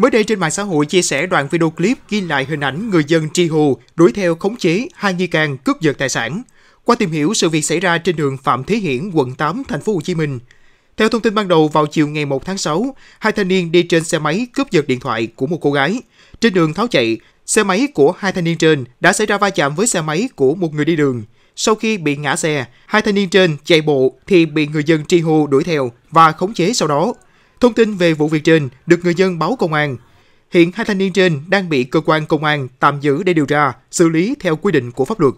Mới đây trên mạng xã hội chia sẻ đoạn video clip ghi lại hình ảnh người dân tri hù đuổi theo khống chế hai nghi can cướp giật tài sản. Qua tìm hiểu, sự việc xảy ra trên đường Phạm Thế Hiển, quận 8, thành phố Hồ Chí Minh. Theo thông tin ban đầu, vào chiều ngày 1 tháng 6, hai thanh niên đi trên xe máy cướp giật điện thoại của một cô gái. Trên đường tháo chạy, xe máy của hai thanh niên trên đã xảy ra va chạm với xe máy của một người đi đường. Sau khi bị ngã xe, hai thanh niên trên chạy bộ thì bị người dân tri hô đuổi theo và khống chế sau đó. Thông tin về vụ việc trên được người dân báo công an. Hiện hai thanh niên trên đang bị cơ quan công an tạm giữ để điều tra, xử lý theo quy định của pháp luật.